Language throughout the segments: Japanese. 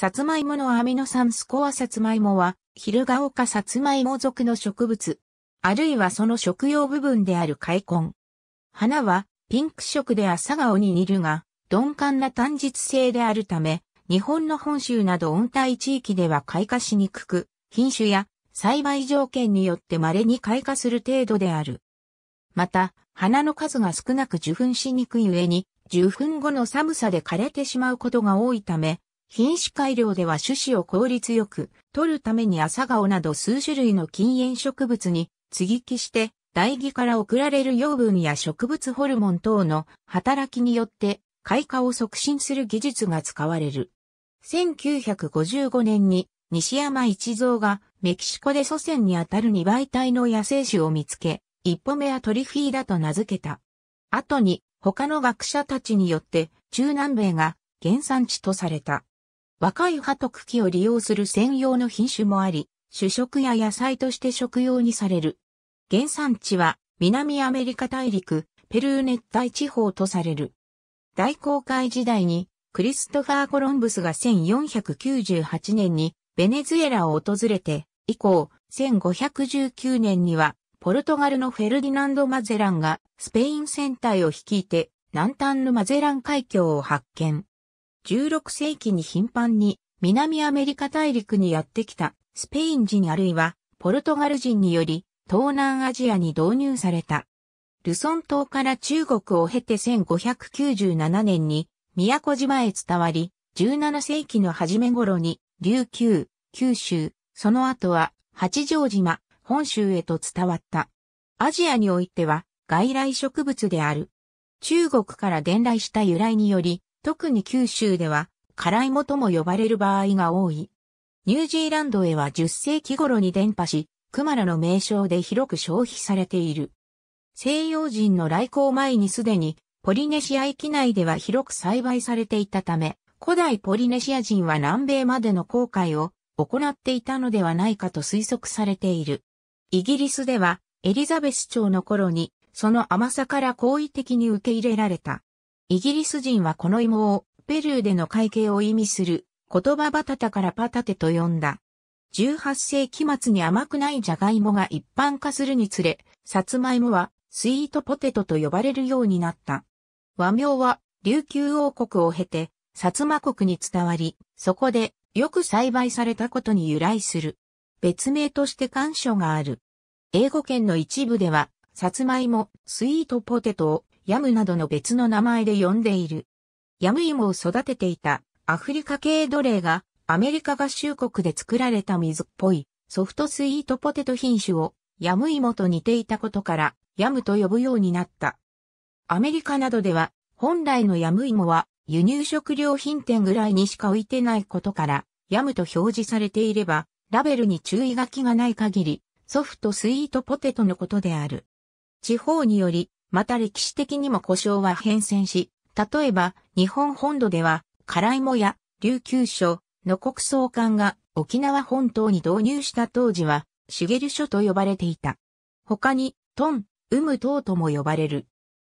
サツマイモのアミノ酸スコアサツマイモは、ヒルガオカサツマイモ属の植物。あるいはその食用部分である開根。花はピンク色で朝顔に似るが、鈍感な単日性であるため、日本の本州など温帯地域では開花しにくく、品種や栽培条件によって稀に開花する程度である。また、花の数が少なく受粉しにくい上に、受粉後の寒さで枯れてしまうことが多いため、品種改良では種子を効率よく取るために朝顔など数種類の禁煙植物に接ぎ木して代木から送られる養分や植物ホルモン等の働きによって開花を促進する技術が使われる。1955年に西山一蔵がメキシコで祖先にあたる二倍体の野生種を見つけ、一歩目はトリフィーダと名付けた。後に他の学者たちによって中南米が原産地とされた。若い葉と茎を利用する専用の品種もあり、主食や野菜として食用にされる。原産地は南アメリカ大陸、ペルー熱帯地方とされる。大航海時代にクリストファー・コロンブスが1498年にベネズエラを訪れて、以降、1519年にはポルトガルのフェルディナンド・マゼランがスペイン船隊を率いて南端のマゼラン海峡を発見。16世紀に頻繁に南アメリカ大陸にやってきたスペイン人あるいはポルトガル人により東南アジアに導入された。ルソン島から中国を経て1597年に宮古島へ伝わり、17世紀の初め頃に琉球、九州、その後は八丈島、本州へと伝わった。アジアにおいては外来植物である。中国から伝来した由来により、特に九州では、辛いもとも呼ばれる場合が多い。ニュージーランドへは10世紀頃に伝播し、クマラの名称で広く消費されている。西洋人の来航前にすでに、ポリネシア域内では広く栽培されていたため、古代ポリネシア人は南米までの航海を行っていたのではないかと推測されている。イギリスではエリザベス朝の頃にその甘さから好意的に受け入れられた。イギリス人はこの芋を、ペルーでの会計を意味する、言葉バタタからパタテと呼んだ。18世紀末に甘くないジャガイモが一般化するにつれ、サツマイモはスイートポテトと呼ばれるようになった。和名は琉球王国を経て、薩摩国に伝わり、そこでよく栽培されたことに由来する。別名として干渉がある。英語圏の一部では、サツマイモ、スイートポテトをヤムなどの別の名前で呼んでいる。ヤム芋を育てていたアフリカ系奴隷がアメリカ合衆国で作られた水っぽいソフトスイートポテト品種をヤム芋と似ていたことからヤムと呼ぶようになった。アメリカなどでは本来のヤム芋は輸入食料品店ぐらいにしか置いてないことからヤムと表示されていればラベルに注意書きがない限りソフトスイートポテトのことである。地方によりまた歴史的にも故障は変遷し、例えば日本本土では、辛いもや琉球省の国葬館が沖縄本島に導入した当時は、茂る書と呼ばれていた。他に、トン、ウム等とも呼ばれる。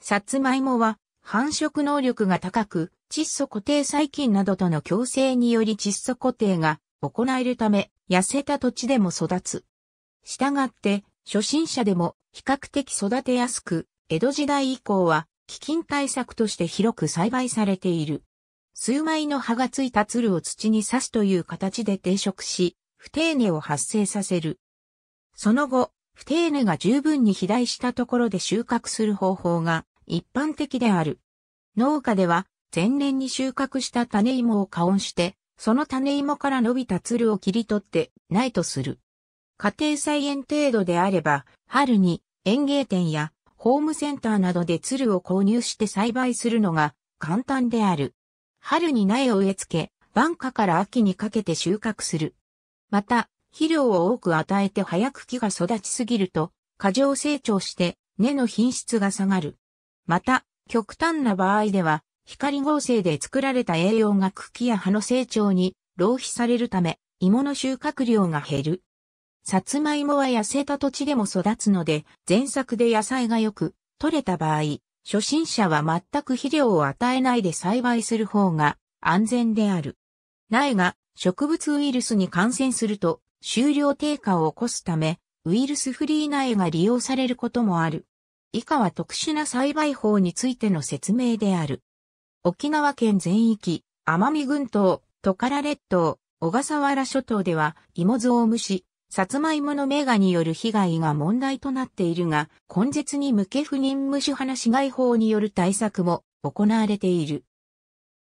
サツマイモは、繁殖能力が高く、窒素固定細菌などとの共生により窒素固定が行えるため、痩せた土地でも育つ。したがって、初心者でも比較的育てやすく、江戸時代以降は、基金対策として広く栽培されている。数枚の葉がついた鶴を土に刺すという形で定食し、不定根を発生させる。その後、不定根が十分に肥大したところで収穫する方法が一般的である。農家では、前年に収穫した種芋を加温して、その種芋から伸びた鶴を切り取って苗とする。家庭菜園程度であれば、春に園芸店やホームセンターなどで鶴を購入して栽培するのが簡単である。春に苗を植え付け、晩夏から秋にかけて収穫する。また、肥料を多く与えて早く木が育ちすぎると、過剰成長して根の品質が下がる。また、極端な場合では、光合成で作られた栄養が茎や葉の成長に浪費されるため、芋の収穫量が減る。さつまいもは痩せた土地でも育つので、前作で野菜がよく取れた場合、初心者は全く肥料を与えないで栽培する方が安全である。苗が植物ウイルスに感染すると収量低下を起こすため、ウイルスフリー苗が利用されることもある。以下は特殊な栽培法についての説明である。沖縄県全域、奄美群島、トカラ列島、小笠原諸島では、芋ゾウムシ、サツマイモのメガによる被害が問題となっているが、根絶に向け不妊無種派な法による対策も行われている。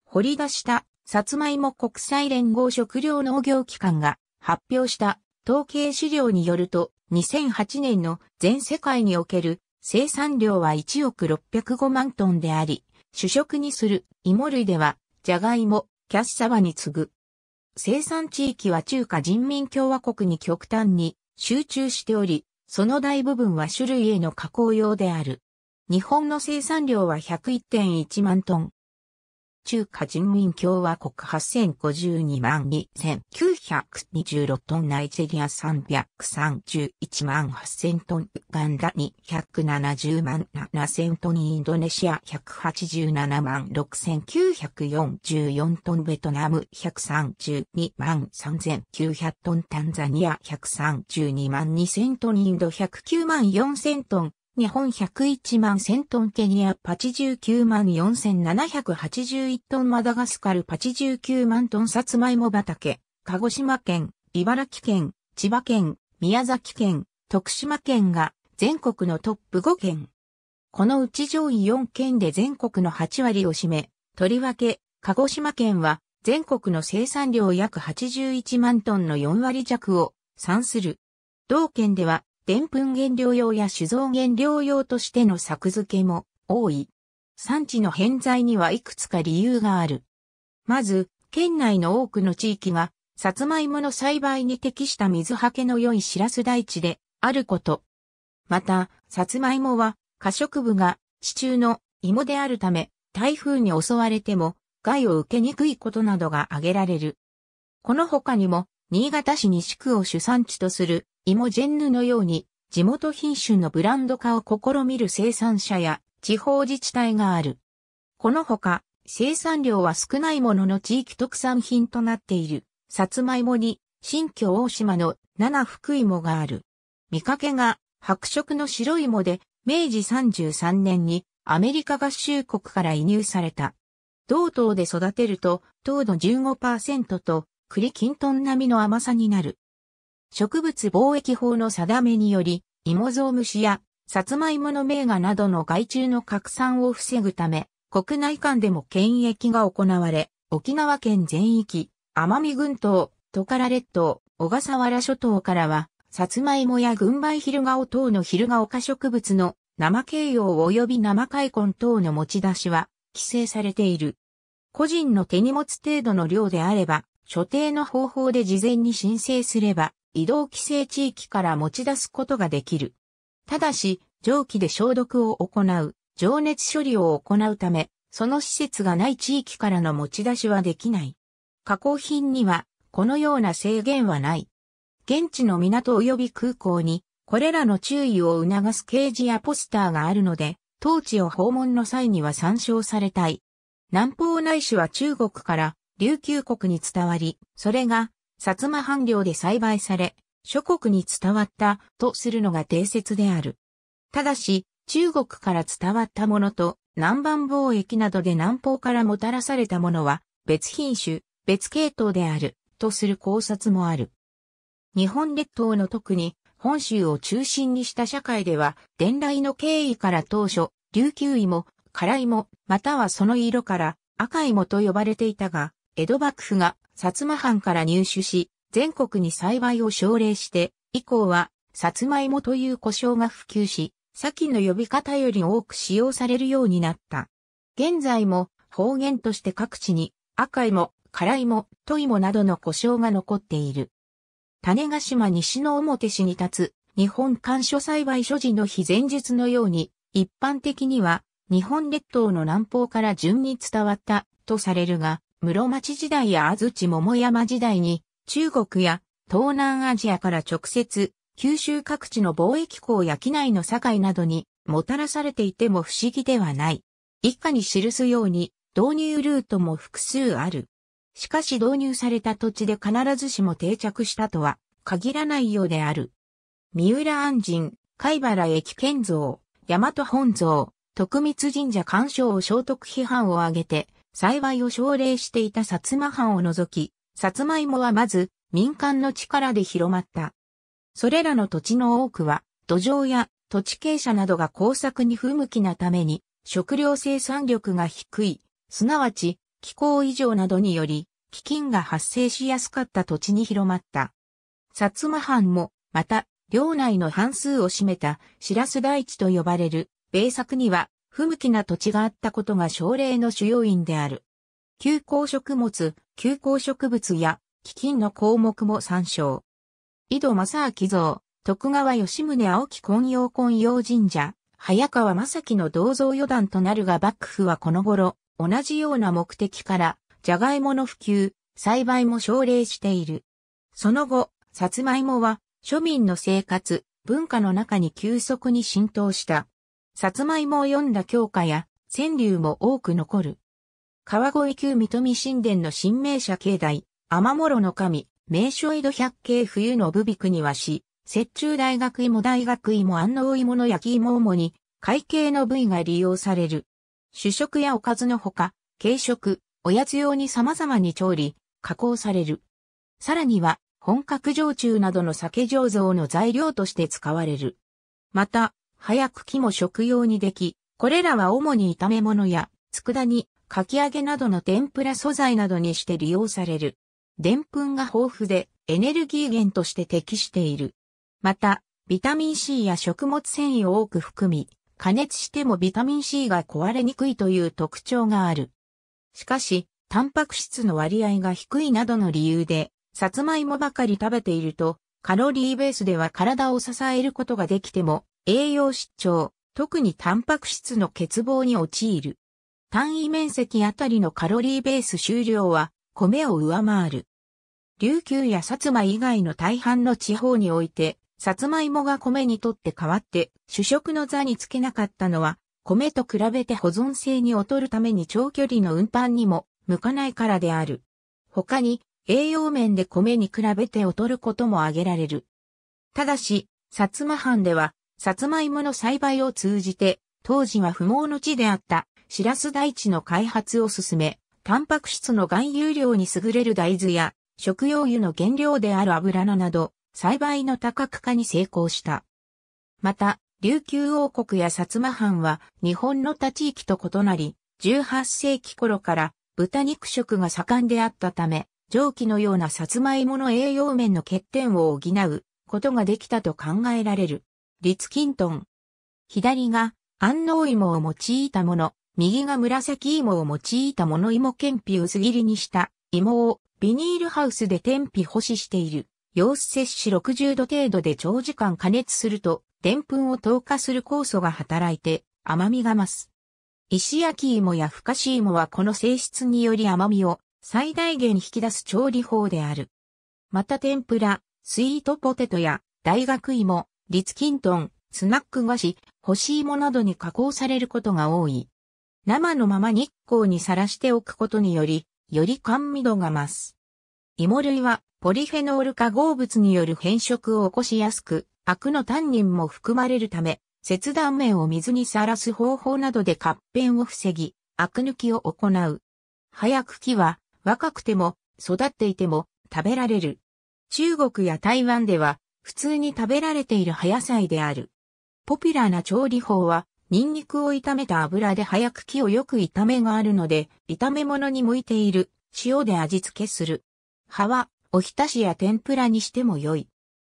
掘り出したサツマイモ国際連合食料農業機関が発表した統計資料によると、2008年の全世界における生産量は1億605万トンであり、主食にする芋類では、ジャガイモ、キャッサバに次ぐ生産地域は中華人民共和国に極端に集中しており、その大部分は種類への加工用である。日本の生産量は101.1万トン。中華人民共和国8052万2926トンナイジェリア331万8000トンウガンダ270万7000トンインドネシア187万6944トンベトナム132万3900トンタンザニア132万2000トンインド109万4000トン日本101万1000トンケニア89万4781トンマダガスカル89万トンサツマイモ畑、鹿児島県、茨城県、千葉県、宮崎県、徳島県が全国のトップ5県。このうち上位4県で全国の8割を占め、とりわけ、鹿児島県は全国の生産量約81万トンの4割弱を産する。同県ではでんぷん原料用や酒造原料用としての作付けも多い。産地の偏在にはいくつか理由がある。まず、県内の多くの地域が、さつまいもの栽培に適した水はけの良いシラス台地であること。また、さつまいもは、過食部が地中の芋であるため、台風に襲われても害を受けにくいことなどが挙げられる。この他にも、新潟市西区を主産地とする芋ジェンヌのように地元品種のブランド化を試みる生産者や地方自治体がある。このほか生産量は少ないものの地域特産品となっている、さつまいもに新居大島の七福芋がある。見かけが白色の白芋で明治33年にアメリカ合衆国から移入された。同等で育てると糖度15%と栗均等並みの甘さになる。植物貿易法の定めにより、芋ゾ虫ムシや、サツマイモの名画などの害虫の拡散を防ぐため、国内間でも検疫が行われ、沖縄県全域、奄美群島、トカラ列島、小笠原諸島からは、サツマイモや群馬ヒルガオ等のヒルガオ科植物の生形容及び生開根等の持ち出しは規制されている。個人の手荷物程度の量であれば、所定の方法で事前に申請すれば移動規制地域から持ち出すことができる。ただし、蒸気で消毒を行う、情熱処理を行うため、その施設がない地域からの持ち出しはできない。加工品には、このような制限はない。現地の港及び空港に、これらの注意を促す掲示やポスターがあるので、当地を訪問の際には参照されたい。南方内市は中国から琉球国に伝わり、それが薩摩藩領で栽培され、諸国に伝わったとするのが定説である。ただし、中国から伝わったものと南蛮貿易などで南方からもたらされたものは別品種、別系統であるとする考察もある。日本列島の特に本州を中心にした社会では伝来の経緯から当初、琉球芋、辛芋、またはその色から赤芋と呼ばれていたが、江戸幕府が薩摩藩から入手し、全国に栽培を奨励して、以降は、薩摩芋という呼称が普及し、先の呼び方より多く使用されるようになった。現在も方言として各地に赤いも、辛いも、といもなどの故障が残っている。種ヶ島西の表市に立つ日本干渉栽培所持の日前日のように、一般的には日本列島の南方から順に伝わったとされるが、室町時代や安土桃山時代に、中国や東南アジアから直接、九州各地の貿易港や機内の境などにもたらされていても不思議ではない。以下に記すように導入ルートも複数ある。しかし導入された土地で必ずしも定着したとは限らないようである。三浦安神、貝原駅建造、大和本像、徳光神社干渉を聖徳批判を挙げて、幸いを奨励していた薩摩藩を除き、薩摩芋はまず民間の力で広まった。それらの土地の多くは土壌や土地傾斜などが工作に不向きなために食料生産力が低い、すなわち気候異常などにより飢饉が発生しやすかった土地に広まった。薩摩藩もまた領内の半数を占めた白洲台地と呼ばれる米作には不向きな土地があったことが症例の主要因である。休行食物、休行植物や基金の項目も参照。井戸正明像、徳川吉宗青木根陽根陽神社、早川正樹の銅像予断となるが幕府はこの頃、同じような目的から、じゃがいもの普及、栽培も奨励している。その後、さつまいもは、庶民の生活、文化の中に急速に浸透した。まいもを読んだ教科や、川柳も多く残る。川越旧水戸神殿の新名社境内、天諸の神、名所江戸百景冬の部菊にはし、雪中大学芋大学芋安納芋の焼き芋主に、会計の部位が利用される。主食やおかずのほか、軽食、おやつ用に様々に調理、加工される。さらには、本格焼酎などの酒醸造の材料として使われる。また、早く木も食用にでき、これらは主に炒め物や、佃煮、かき揚げなどの天ぷら素材などにして利用される。でんぷんが豊富で、エネルギー源として適している。また、ビタミン C や食物繊維を多く含み、加熱してもビタミン C が壊れにくいという特徴がある。しかし、タンパク質の割合が低いなどの理由で、さつまいもばかり食べていると、カロリーベースでは体を支えることができても、栄養失調、特にタンパク質の欠乏に陥る。単位面積あたりのカロリーベース終了は米を上回る。琉球や薩摩以外の大半の地方において、薩摩芋が米にとって代わって主食の座につけなかったのは、米と比べて保存性に劣るために長距離の運搬にも向かないからである。他に、栄養面で米に比べて劣ることも挙げられる。ただし、薩摩藩ではサツマイモの栽培を通じて、当時は不毛の地であったシラス大地の開発を進め、タンパク質の含有量に優れる大豆や食用油の原料である油菜など、栽培の多角化に成功した。また、琉球王国や薩摩藩は日本の他地域と異なり、18世紀頃から豚肉食が盛んであったため、蒸気のようなサツマイモの栄養面の欠点を補うことができたと考えられる。リツキントン。左が安納芋を用いたもの、右が紫芋を用いたもの芋検品薄切りにした芋をビニールハウスで天日保持している。様子摂取60度程度で長時間加熱すると、でんぷんを透過する酵素が働いて甘みが増す。石焼き芋やふかし芋はこの性質により甘みを最大限引き出す調理法である。また天ぷら、スイートポテトや大学芋、リツキントン、スナック菓子、干し芋などに加工されることが多い。生のまま日光にさらしておくことにより、より甘味度が増す。芋類はポリフェノール化合物による変色を起こしやすく、アクのタンニンも含まれるため、切断面を水にさらす方法などで合片を防ぎ、アク抜きを行う。早く木は若くても育っていても食べられる。中国や台湾では普通に食べられている葉野菜である。ポピュラーな調理法は、ニンニクを炒めた油で早く木をよく炒めがあるので、炒め物に向いている塩で味付けする。葉は、おひたしや天ぷらにしても良い。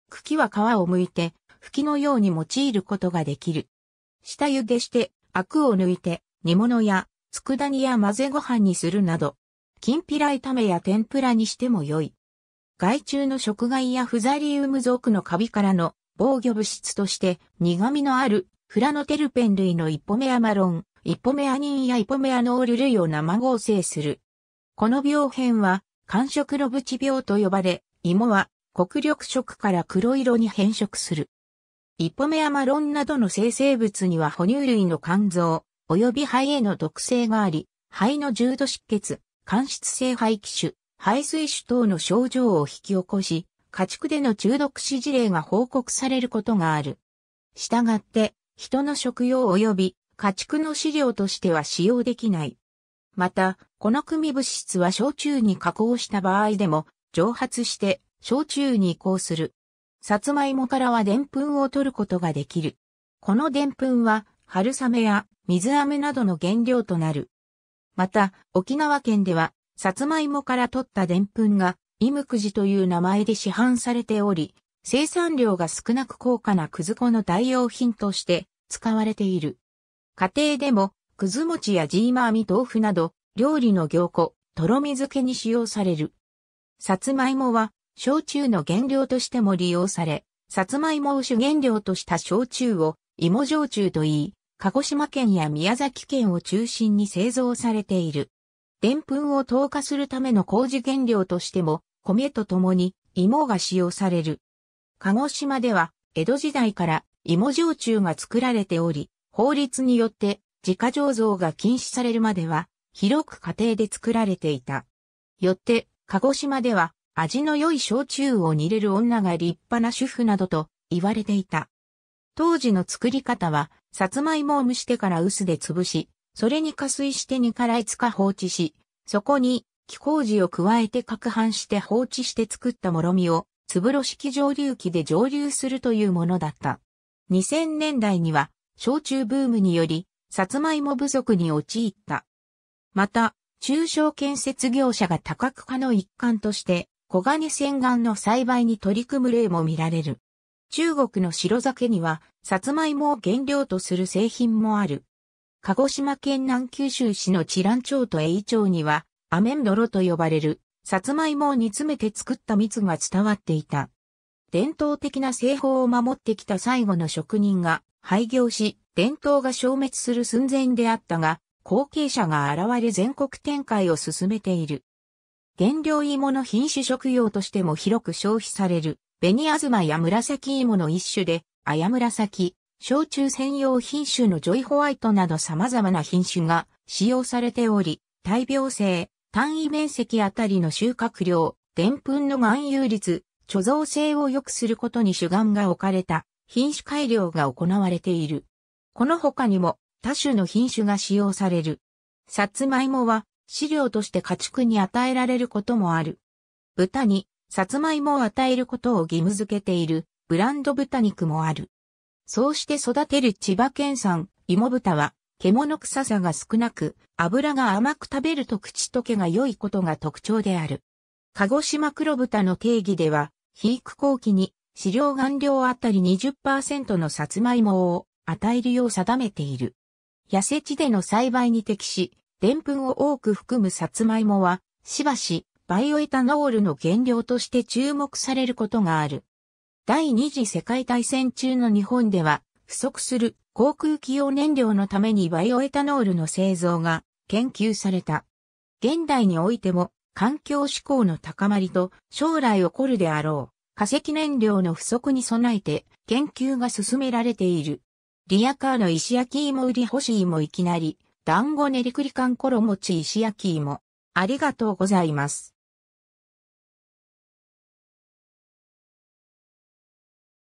茎は皮を剥いて、吹きのように用いることができる。下茹でして、アクを抜いて、煮物や、佃煮や混ぜご飯にするなど、きんぴら炒めや天ぷらにしても良い。害虫の食害やフザリウム属のカビからの防御物質として苦味のあるフラノテルペン類のイポメアマロン、イポメアニンやイポメアノール類を生合成する。この病変は寒色ロブチ病と呼ばれ、芋は黒緑色から黒色に変色する。イポメアマロンなどの生成物には哺乳類の肝臓、及び肺への毒性があり、肺の重度出血、間質性肺気腫、排水腫等の症状を引き起こし、家畜での中毒死事例が報告されることがある。したがって、人の食用及び家畜の飼料としては使用できない。また、この組物質は焼酎に加工した場合でも蒸発して焼酎に移行する。さつまいもからはでんぷんを取ることができる。このでんぷんは春雨や水飴などの原料となる。また、沖縄県ではさつまいもから取った澱粉が、イムクジという名前で市販されており、生産量が少なく高価なくず粉の代用品として使われている。家庭でも、くず餅やジーマーミ豆腐など、料理の凝固、とろみ漬けに使用される。さつまいもは、焼酎の原料としても利用され、さつまいもを主原料とした焼酎を、芋焼酎といい、鹿児島県や宮崎県を中心に製造されている。でんぷんを糖化するための麹原料としても、米と共に芋が使用される。鹿児島では、江戸時代から芋焼酎が作られており、法律によって自家醸造が禁止されるまでは、広く家庭で作られていた。よって、鹿児島では、味の良い焼酎を煮れる女が立派な主婦などと言われていた。当時の作り方は、さつまいもを蒸してから臼で潰し、それに加水して2から5日放置し、そこに気麹を加えて攪拌して放置して作ったもろみを、つぶろ式蒸留機で蒸留するというものだった。2000年代には、焼酎ブームにより、さつまいも不足に陥った。また、中小建設業者が多角化の一環として、黄金洗顔の栽培に取り組む例も見られる。中国の白酒には、さつまいもを原料とする製品もある。鹿児島県南九州市の知覧町と栄町には、アメンドロと呼ばれる、さつまいもを煮詰めて作った蜜が伝わっていた。伝統的な製法を守ってきた最後の職人が廃業し、伝統が消滅する寸前であったが、後継者が現れ全国展開を進めている。原料芋の品種食用としても広く消費される、紅あずまや紫芋の一種で、あや紫、焼酎専用品種のジョイホワイトなど様々な品種が使用されており、大病性、単位面積あたりの収穫量、澱粉の含有率、貯蔵性を良くすることに主眼が置かれた品種改良が行われている。この他にも多種の品種が使用される。さつまいもは飼料として家畜に与えられることもある。豚にさつまいもを与えることを義務付けているブランド豚肉もある。そうして育てる千葉県産芋豚は、獣臭さが少なく、油が甘く食べると口溶けが良いことが特徴である。鹿児島黒豚の定義では、肥育後期に飼料顔料あたり20%のサツマイモを与えるよう定めている。痩せ地での栽培に適し、デンプンを多く含むサツマイモは、しばし、バイオエタノールの原料として注目されることがある。第二次世界大戦中の日本では、不足する航空機用燃料のためにバイオエタノールの製造が研究された。現代においても、環境志向の高まりと将来起こるであろう化石燃料の不足に備えて研究が進められている。リアカーの石焼き芋売り干し芋いきなり、団子練りくりかん持ち石焼き芋。ありがとうございます。